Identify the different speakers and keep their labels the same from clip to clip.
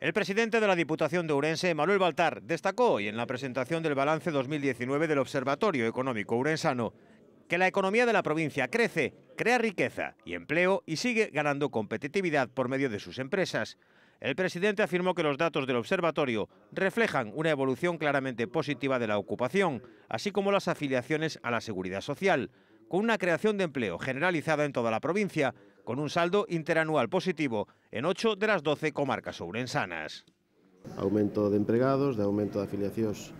Speaker 1: El presidente de la Diputación de Urense, Manuel Baltar, destacó hoy en la presentación del balance 2019 del Observatorio Económico Urensano que la economía de la provincia crece, crea riqueza y empleo y sigue ganando competitividad por medio de sus empresas. El presidente afirmó que los datos del observatorio reflejan una evolución claramente positiva de la ocupación, así como las afiliaciones a la seguridad social, con una creación de empleo generalizada en toda la provincia con un saldo interanual positivo en 8 de las 12 comarcas ourensanas.
Speaker 2: Aumento de empleados, de aumento de afiliaciones.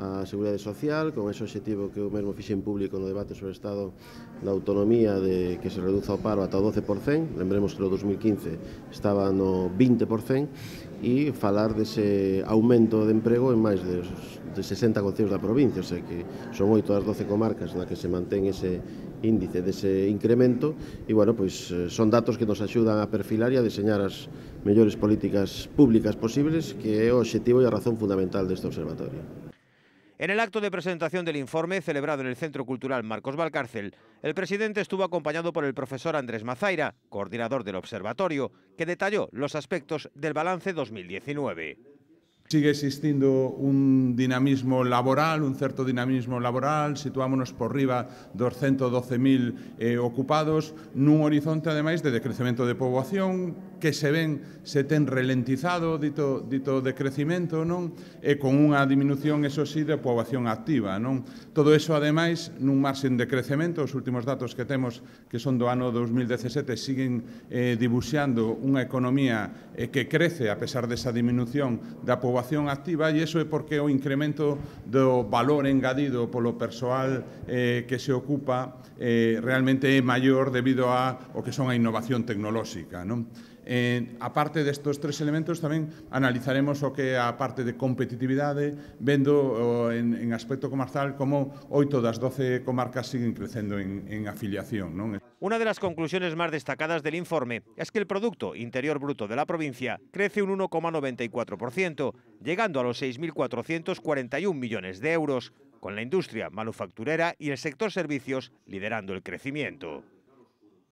Speaker 2: a Seguridade Social, con ese objetivo que eu mesmo fixen público no debate sobre o Estado da autonomía de que se reduza o paro ata o 12%, lembremos que no 2015 estaba no 20%, e falar dese aumento de emprego en máis de, de 60 concellos da provincia, o sea que son oito das 12 comarcas na que se mantén ese índice dese incremento e, bueno, pois eh, son datos que nos axudan a perfilar e a diseñar as mellores políticas públicas posibles que é o objetivo e a razón fundamental deste observatorio.
Speaker 1: En el acto de presentación del informe, celebrado en el Centro Cultural Marcos Valcárcel, el presidente estuvo acompañado por el profesor Andrés Mazaira, coordinador del observatorio, que detalló los aspectos del balance 2019.
Speaker 3: Sigue existindo un dinamismo laboral, un certo dinamismo laboral, situámonos por riba dos 112.000 eh, ocupados, nun horizonte, ademais, de decrecemento de poboación, que se ven se ten ralentizado dito, dito decrecimento, non? E con unha diminución, eso sí, de poboación activa, non? Todo eso, ademais, nun marxen de crecemento, os últimos datos que temos que son do ano 2017 siguen eh, unha economía eh, que crece a pesar desa diminución da poboación poboación activa e iso é porque o incremento do valor engadido polo persoal eh, que se ocupa eh, realmente é maior debido a o que son a innovación tecnolóxica. Non? Eh, a parte destos tres elementos tamén analizaremos o que é a parte de competitividade vendo o, en, en aspecto comarcal como oito das doce comarcas siguen crecendo en, en afiliación. Non?
Speaker 1: Una de las conclusiones más destacadas del informe es que el Producto Interior Bruto de la provincia crece un 1,94%, llegando a los 6.441 millones de euros, con la industria manufacturera y el sector servicios liderando el crecimiento.